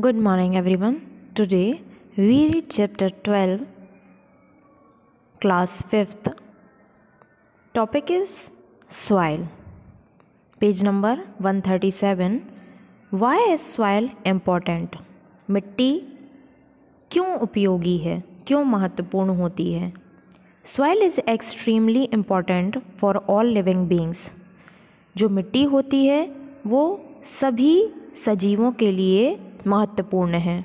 Good morning, everyone. Today we read chapter 12, class 5th. Topic is soil. Page number 137. Why is soil important? मिट्टी क्यों उपयोगी है क्यों महत्वपूर्ण होती है soil is extremely important for all living beings जो मिट्टी होती है वो सभी सजीवों के लिए महत्वपूर्ण हैं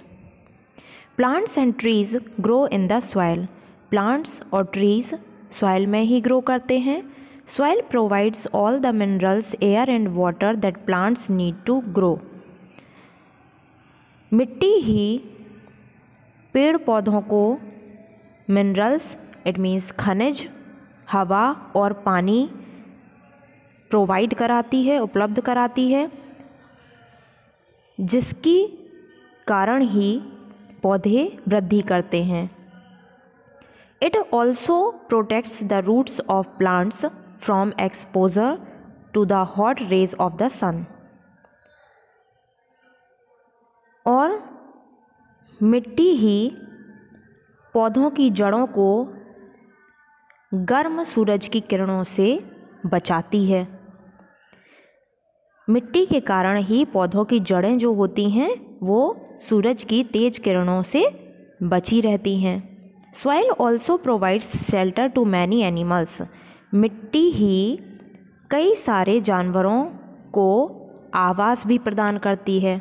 plants and trees grow in the soil plants और ट्रीज़ सॉयल में ही ग्रो करते हैं soil provides all the minerals air and water that plants need to grow मिट्टी ही पेड़ पौधों को मिनरल्स इट मीन्स खनिज हवा और पानी प्रोवाइड कराती है उपलब्ध कराती है जिसकी कारण ही पौधे वृद्धि करते हैं it also protects the roots of plants from exposure to the hot rays of the sun और मिट्टी ही पौधों की जड़ों को गर्म सूरज की किरणों से बचाती है मिट्टी के कारण ही पौधों की जड़ें जो होती हैं वो सूरज की तेज किरणों से बची रहती हैं soil also provides shelter to many animals मिट्टी ही कई सारे जानवरों को आवास भी प्रदान करती है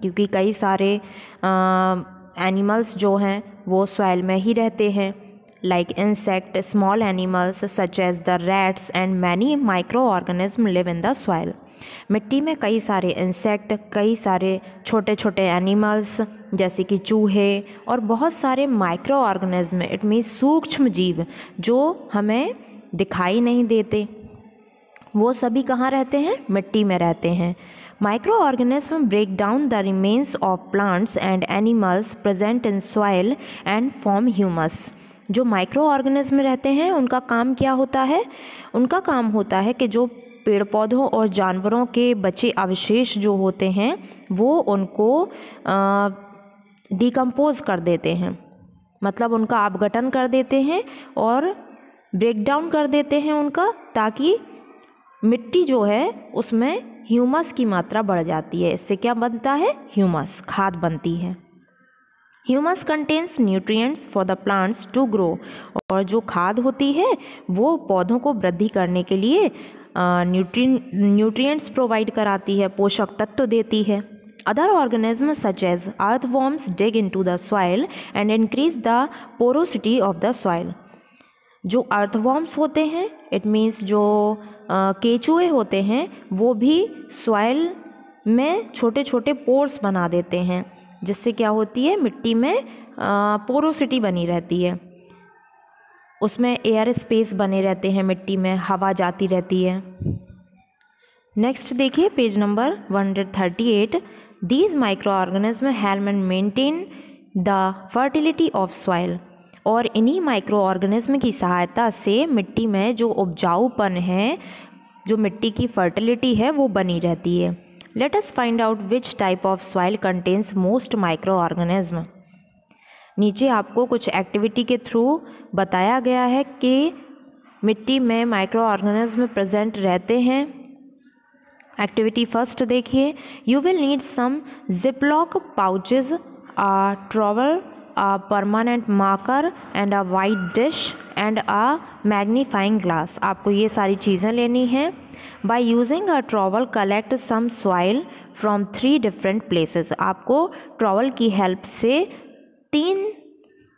क्योंकि कई सारे आ, एनिमल्स जो हैं वो सॉइल में ही रहते हैं like insect, small animals such as the rats and many microorganisms live in the soil. मिट्टी में कई सारे इंसेक्ट कई सारे छोटे छोटे एनिमल्स जैसे कि चूहे और बहुत सारे माइक्रो ऑर्गेनिज्म इट मीन सूक्ष्म जीव जो हमें दिखाई नहीं देते वो सभी कहाँ रहते हैं मिट्टी में रहते हैं micro organism break down the remains of plants and animals present in soil and form humus जो माइक्रो ऑर्गेनिज्म रहते हैं उनका काम क्या होता है उनका काम होता है कि जो पेड़ पौधों और जानवरों के बचे अवशेष जो होते हैं वो उनको डिकम्पोज कर देते हैं मतलब उनका अपघटन कर देते हैं और ब्रेक डाउन कर देते हैं उनका ताकि मिट्टी जो है उसमें ह्यूमस की मात्रा बढ़ जाती है इससे क्या बनता है ह्यूमस खाद बनती है humus contains nutrients for the plants to grow और जो खाद होती है वो पौधों को वृद्धि करने के लिए न्यूट्री न्यूट्रिएंट्स प्रोवाइड कराती है पोषक तत्व देती है other organisms such earthworms dig into the soil and increase the porosity of the soil जो अर्थवॉर्म्स होते हैं इट मीन्स जो केचुए होते हैं वो भी सॉइल में छोटे छोटे पोर्स बना देते हैं जिससे क्या होती है मिट्टी में पोरोसिटी बनी रहती है उसमें एयर स्पेस बने रहते हैं मिट्टी में हवा जाती रहती है नेक्स्ट देखिए page number 138 these micro organism help and maintain the fertility of soil और इन्हीं माइक्रो ऑर्गेनिज्म की सहायता से मिट्टी में जो उपजाऊपन है जो मिट्टी की फर्टिलिटी है वो बनी रहती है Let us find out which type of soil contains most microorganism. नीचे आपको कुछ एक्टिविटी के थ्रू बताया गया है कि मिट्टी में माइक्रो ऑर्गेनिज्म प्रेजेंट रहते हैं एक्टिविटी फर्स्ट देखिए you will need some Ziploc pouches trowel a permanent marker and a white dish and a magnifying glass आपको ये सारी चीज़ें लेनी हैं by using a trowel collect some soil from three different places आपको trowel की help से तीन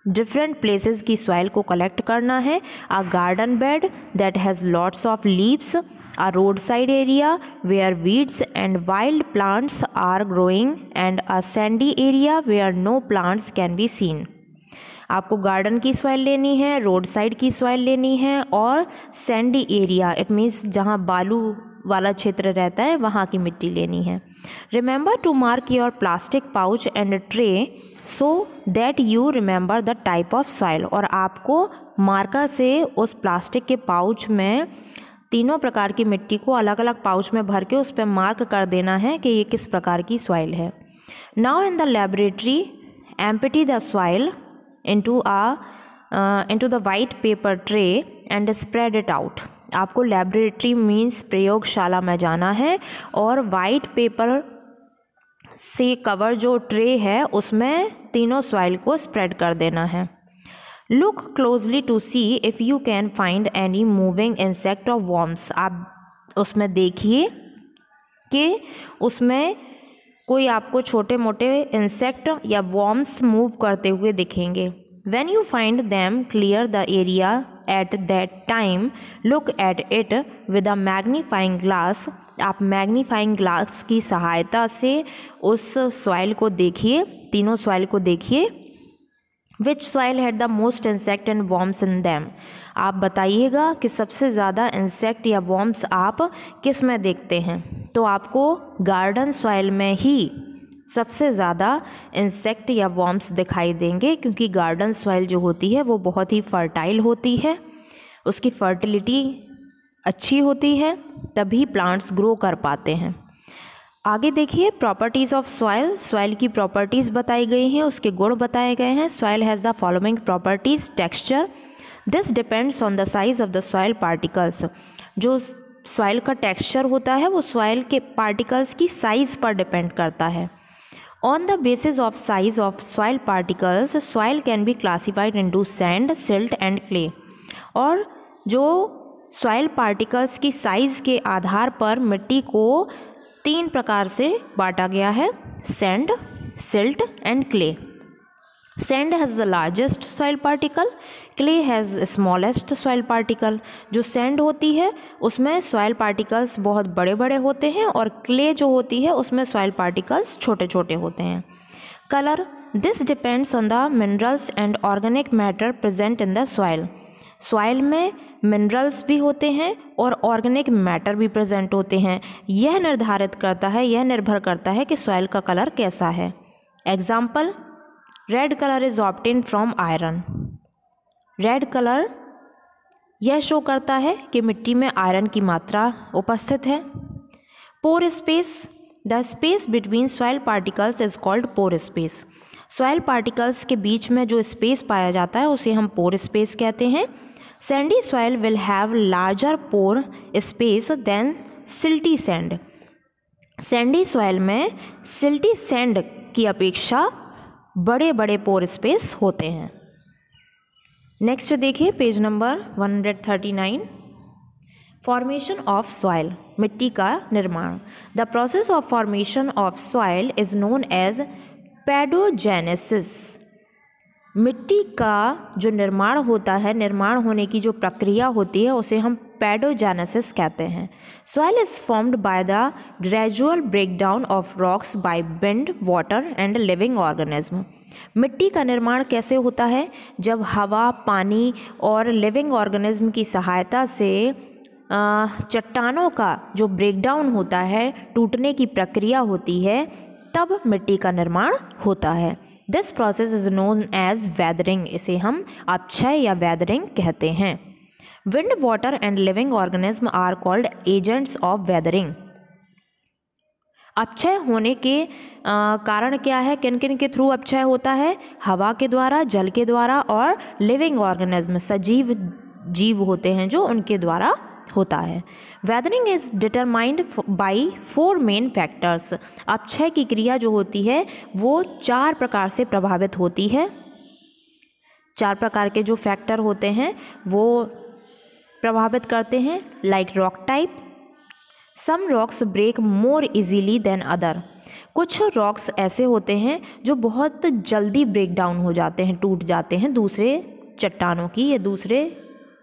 डिफरेंट प्लेसेस की सॉइल को कलेक्ट करना है a garden bed that has lots of leaves a road side area where weeds and wild plants are growing and a sandy area where no plants can be seen आपको garden की soil लेनी है road side की soil लेनी है और Sandy area it means जहाँ बालू वाला क्षेत्र रहता है वहाँ की मिट्टी लेनी है remember to mark your plastic pouch and tray so that you remember the type of soil और आपको मार्कर से उस प्लास्टिक के पाउच में तीनों प्रकार की मिट्टी को अलग अलग पाउच में भर के उस पर मार्क कर देना है कि ये किस प्रकार की सॉइल है now in the laboratory empty the soil into uh into the white paper tray and spread it out आपको लेबोरेटरी मीन्स प्रयोगशाला में जाना है और वाइट पेपर से कवर जो ट्रे है उसमें तीनों सॉइल को स्प्रेड कर देना है look closely to see if you can find any moving insect or worms आप उसमें देखिए कि उसमें कोई आपको छोटे मोटे इंसेक्ट या वॉम्स मूव करते हुए दिखेंगे when you find them clear the area at that time look at it with a magnifying glass आप मैग्नीफाइंग ग्लास की सहायता से उस सॉइल को देखिए तीनों सॉइल को देखिए which soil had the most insect and worms in them आप बताइएगा कि सबसे ज़्यादा इंसेक्ट या वॉम्स आप किस में देखते हैं तो आपको गार्डन सॉइल में ही सबसे ज़्यादा इंसेक्ट या वॉम्स दिखाई देंगे क्योंकि गार्डन सॉइल जो होती है वो बहुत ही फर्टाइल होती है उसकी फर्टिलिटी अच्छी होती है तभी प्लांट्स ग्रो कर पाते हैं आगे देखिए प्रॉपर्टीज़ ऑफ सॉइल सॉइल की प्रॉपर्टीज़ बताई गई हैं उसके गुण बताए गए हैं soil has the following properties texture this depends on the size of the soil particles जो सॉइल का टेक्स्चर होता है वो सॉइल के पार्टिकल्स की साइज़ पर डिपेंड करता है on the basis of size of soil particles soil can be classified into sand silt and clay और जो सॉइल पार्टिकल्स की साइज के आधार पर मिट्टी को तीन प्रकार से बांटा गया है sand silt and clay sand has the largest soil particle clay has smallest soil particle जो सेंड होती है उसमें सॉइल पार्टिकल्स बहुत बड़े बड़े होते हैं और क्ले जो होती है उसमें सॉइल पार्टिकल्स छोटे छोटे होते हैं colour this depends on the minerals and organic matter present in the soil soil में मिनरल्स भी होते हैं और ऑर्गेनिक मैटर भी प्रजेंट होते हैं यह निर्धारित करता है यह निर्भर करता है कि सॉइल का कलर कैसा है example red colour is obtain from iron red colour यह शो करता है कि मिट्टी में आयरन की मात्रा उपस्थित है pore space the space between soil particles is called pore space soil particles के बीच में जो स्पेस पाया जाता है उसे हम पोर स्पेस कहते हैं sandy soil will have larger pore space than silty sand sandy soil में सिल्टी सैंड की अपेक्षा बड़े बड़े पोर स्पेस होते हैं नेक्स्ट देखिए page number 139 formation of soil मिट्टी का निर्माण the process of formation of soil is known as pedogenesis मिट्टी का जो निर्माण होता है निर्माण होने की जो प्रक्रिया होती है उसे हम पैडोजेनेसिस कहते हैं soil is formed by the gradual breakdown of rocks by wind water and living organism मिट्टी का निर्माण कैसे होता है जब हवा पानी और लिविंग ऑर्गेनिज्म की सहायता से चट्टानों का जो ब्रेकडाउन होता है टूटने की प्रक्रिया होती है तब मिट्टी का निर्माण होता है this process is known as weathering इसे हम अपक्षय या वैदरिंग कहते हैं wind water and living organism are called agents of weathering अपक्षय होने के आ, कारण क्या है किन किन के थ्रू अपक्षय होता है हवा के द्वारा जल के द्वारा और लिविंग ऑर्गेनिज्म सजीव जीव होते हैं जो उनके द्वारा होता है weathering is determined by four main factors अब अक्षय की क्रिया जो होती है वो चार प्रकार से प्रभावित होती है चार प्रकार के जो फैक्टर होते हैं वो प्रभावित करते हैं like rock type some rocks break more easily than other कुछ रॉक्स ऐसे होते हैं जो बहुत जल्दी ब्रेक डाउन हो जाते हैं टूट जाते हैं दूसरे चट्टानों की या दूसरे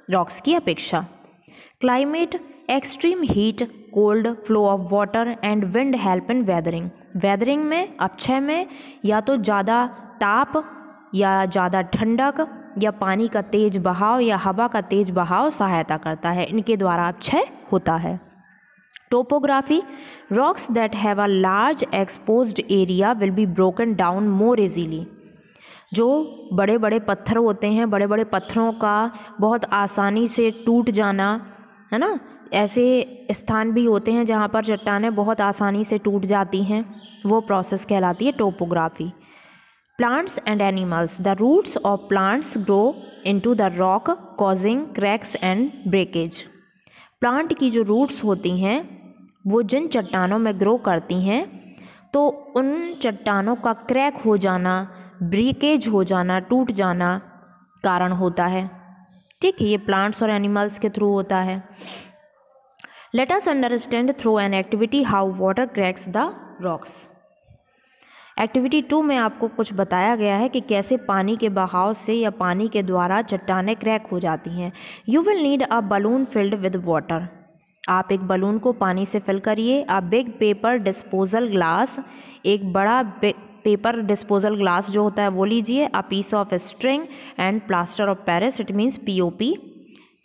रॉक्स की अपेक्षा climate extreme heat cold flow of water and wind help in weathering weathering में अक्षय में या तो ज़्यादा ताप या ज़्यादा ठंडक या पानी का तेज बहाव या हवा का तेज बहाव सहायता करता है इनके द्वारा अक्षय होता है topography rocks that have a large expose area will be broken down more easily जो बड़े बड़े पत्थर होते हैं बड़े बड़े पत्थरों का बहुत आसानी से टूट जाना है ना ऐसे स्थान भी होते हैं जहाँ पर चट्टानें बहुत आसानी से टूट जाती हैं वो प्रोसेस कहलाती है topography plants and animals the roots of plants grow into the rock causing cracks and breakage plant की जो रूट्स होती हैं वो जिन चट्टानों में ग्रो करती हैं तो उन चट्टानों का क्रैक हो जाना ब्रेकेज हो जाना टूट जाना कारण होता है ठीक है ये प्लांट्स और एनिमल्स के थ्रू होता है let us understand through an activity how water cracks the rocks activity two में आपको कुछ बताया गया है कि कैसे पानी के बहाव से या पानी के द्वारा चट्टाने क्रैक हो जाती हैं you will need a balloon filled with water आप एक बलून को पानी से फिल करिए a big paper disposal glass एक बड़ा पेपर डिस्पोजल ग्लास जो होता है वो लीजिए a piece of string and plaster of Paris it means P O P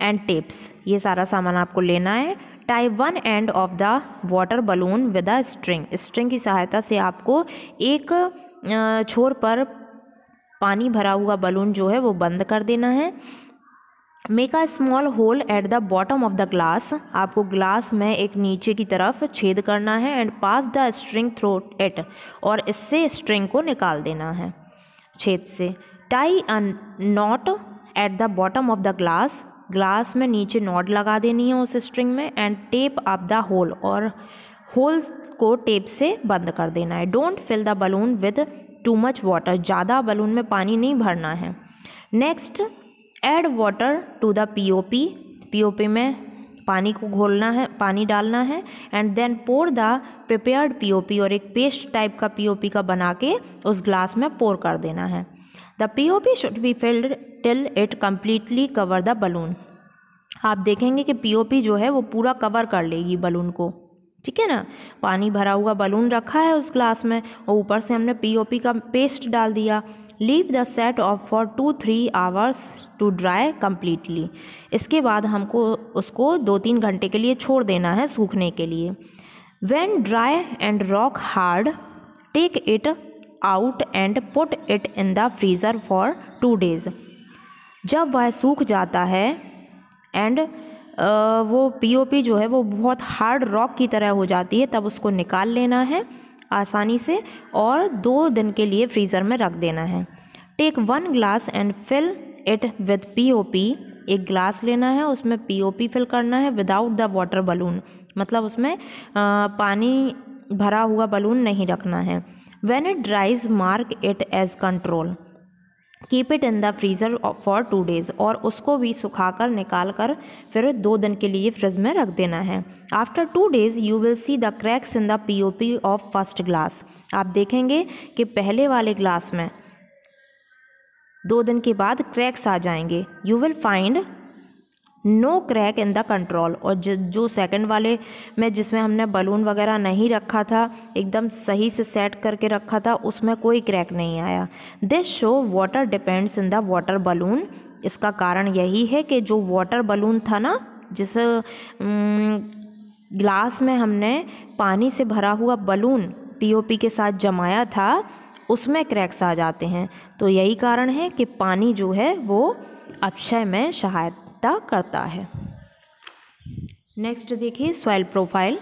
and tapes ये सारा सामान आपको लेना है tie one end of the water balloon with a string string की सहायता से आपको एक छोर पर पानी भरा हुआ बलून जो है वो बंद कर देना है make a small hole at the bottom of the glass आपको ग्लास में एक नीचे की तरफ छेद करना है and pass the string through it और इससे स्ट्रिंग को निकाल देना है छेद से tie a knot at the bottom of the glass glass में नीचे नॉट लगा देनी है उस स्ट्रिंग में and tape up the hole और होल को टेप से बंद कर देना है don't fill the balloon with too much water ज़्यादा बलून में पानी नहीं भरना है next add water to the POP POP में पानी को घोलना है पानी डालना है and then pour the prepared POP और एक पेस्ट टाइप का पीओपी का बना के उस ग्लास में पोर कर देना है the POP should be filled till it completely cover the balloon आप देखेंगे कि पीओपी जो है वो पूरा कवर कर लेगी बलून को ठीक है ना पानी भरा हुआ बलून रखा है उस ग्लास में और ऊपर से हमने पीओपी का पेस्ट डाल दिया leave the set off for two three hours to dry completely इसके बाद हमको उसको दो तीन घंटे के लिए छोड़ देना है सूखने के लिए when dry and rock hard take it out and put it in the freezer for two days जब वह सूख जाता है एंड वो पी ओ पी जो है वो बहुत हार्ड रॉक की तरह हो जाती है तब उसको निकाल लेना है आसानी से और दो दिन के लिए फ्रीज़र में रख देना है take one glass and fill it with POP एक ग्लास लेना है उसमें पीओपी फिल करना है विदाउट द वाटर बलून मतलब उसमें आ, पानी भरा हुआ बलून नहीं रखना है when it dries mark it as control keep it in the freezer for two days और उसको भी सुखा कर निकाल कर फिर दो दिन के लिए फ्रिज में रख देना है after two days you will see the cracks in the P O P of first glass आप देखेंगे कि पहले वाले ग्लास में दो दिन के बाद क्रैक्स आ जाएंगे you will find no crack in the control और जो सेकंड वाले में जिसमें हमने बलून वगैरह नहीं रखा था एकदम सही से सेट करके रखा था उसमें कोई क्रैक नहीं आया this show water depends in the water balloon इसका कारण यही है कि जो वाटर बलून था ना जिस ग्लास में हमने पानी से भरा हुआ बलून पीओपी के साथ जमाया था उसमें क्रैक्स आ जाते हैं तो यही कारण है कि पानी जो है वो अक्षय में सहायता सहायता करता है नेक्स्ट देखिए soil profile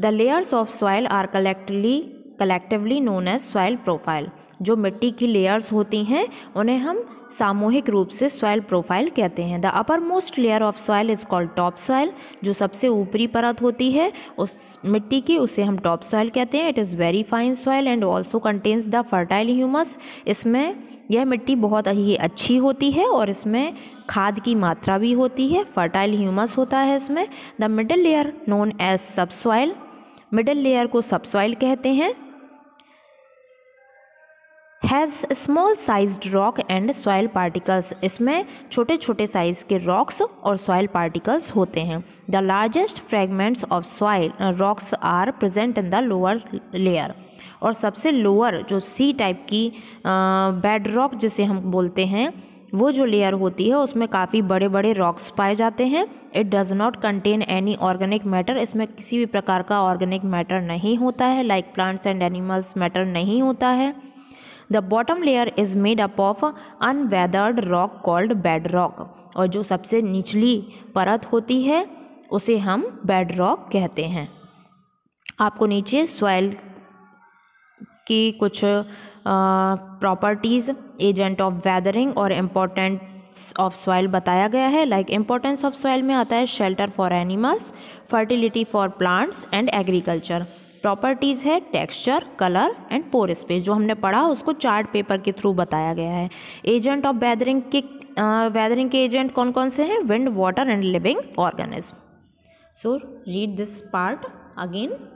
the layers of soil are collectly collectively known as soil profile जो मिट्टी की लेयर्स होती हैं उन्हें हम सामूहिक रूप से सॉइल प्रोफाइल कहते हैं the upper most layer of soil is called top soil जो सबसे ऊपरी परत होती है उस मिट्टी की उसे हम टॉप सॉयल कहते हैं it is very fine soil and also contains the fertile humus इसमें यह मिट्टी बहुत ही अच्छी होती है और इसमें खाद की मात्रा भी होती है फर्टाइल ह्यूमस होता है इसमें the middle layer known as sub soil middle layer को सब सॉइल कहते हैं has small sized rock and soil particles इसमें छोटे छोटे साइज़ के रॉक्स और सॉयल पार्टिकल्स होते हैं the largest fragments of soil rocks are present in the lower layer और सबसे लोअर जो सी टाइप की बेड uh, रॉक जिसे हम बोलते हैं वो जो लेयर होती है उसमें काफ़ी बड़े बड़े रॉक्स पाए जाते हैं it does not contain any organic matter इसमें किसी भी प्रकार का ऑर्गेनिक मैटर नहीं होता है like plants and animals matter नहीं होता है the bottom layer is made up of unweathered rock called bed rock और जो सबसे निचली परत होती है उसे हम बेड रॉक कहते हैं आपको नीचे सॉइल की कुछ प्रॉपर्टीज़ एजेंट ऑफ वेदरिंग और इम्पोर्टेंट ऑफ सॉइल बताया गया है लाइक इम्पोर्टेंस ऑफ सॉइल में आता है shelter for animals fertility for plants and agriculture properties है texture colour and pore space जो हमने पढ़ा उसको चार्ट पेपर के थ्रू बताया गया है एजेंट ऑफ वैदरिंग के वैदरिंग के एजेंट कौन कौन से हैं wind water and living organism so read this part again